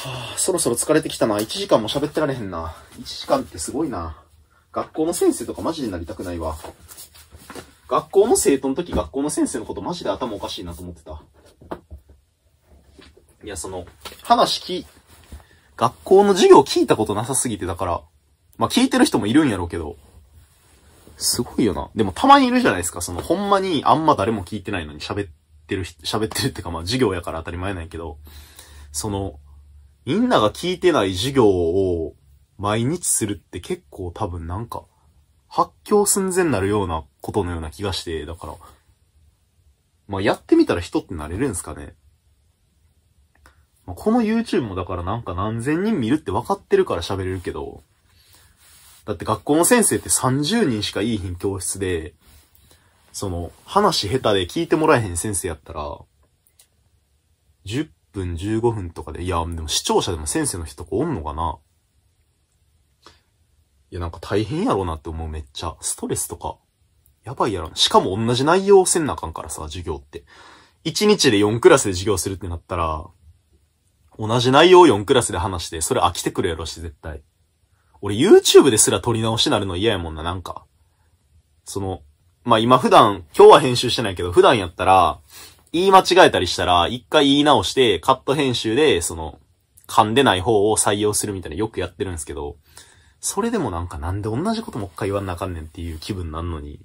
はあ、そろそろ疲れてきたな。1時間も喋ってられへんな。1時間ってすごいな。学校の先生とかマジでなりたくないわ。学校の生徒の時、学校の先生のことマジで頭おかしいなと思ってた。いや、その、話聞、学校の授業聞いたことなさすぎて、だから、まあ、聞いてる人もいるんやろうけど、すごいよな。でもたまにいるじゃないですか。その、ほんまにあんま誰も聞いてないのに喋ってる、喋ってるってか、まあ、授業やから当たり前なんやけど、その、みんなが聞いてない授業を毎日するって結構多分なんか、発狂寸前になるようなことのような気がして、だから、まあ、やってみたら人ってなれるんですかね。まあ、この YouTube もだからなんか何千人見るって分かってるから喋れるけど、だって学校の先生って30人しかいいひん教室で、その、話下手で聞いてもらえへん先生やったら、分、15分とかで、いや、でも視聴者でも先生の人とかおんのかないや、なんか大変やろうなって思う、めっちゃ。ストレスとか、やばいやろ。しかも同じ内容せんなあかんからさ、授業って。1日で4クラスで授業するってなったら、同じ内容を4クラスで話して、それ飽きてくるやろし、絶対。俺 YouTube ですら撮り直しなるの嫌やもんな、なんか。その、まあ、今普段、今日は編集してないけど、普段やったら、言い間違えたりしたら、一回言い直して、カット編集で、その、噛んでない方を採用するみたいなよくやってるんですけど、それでもなんかなんで同じこともう一回言わんなあかんねんっていう気分なんのに、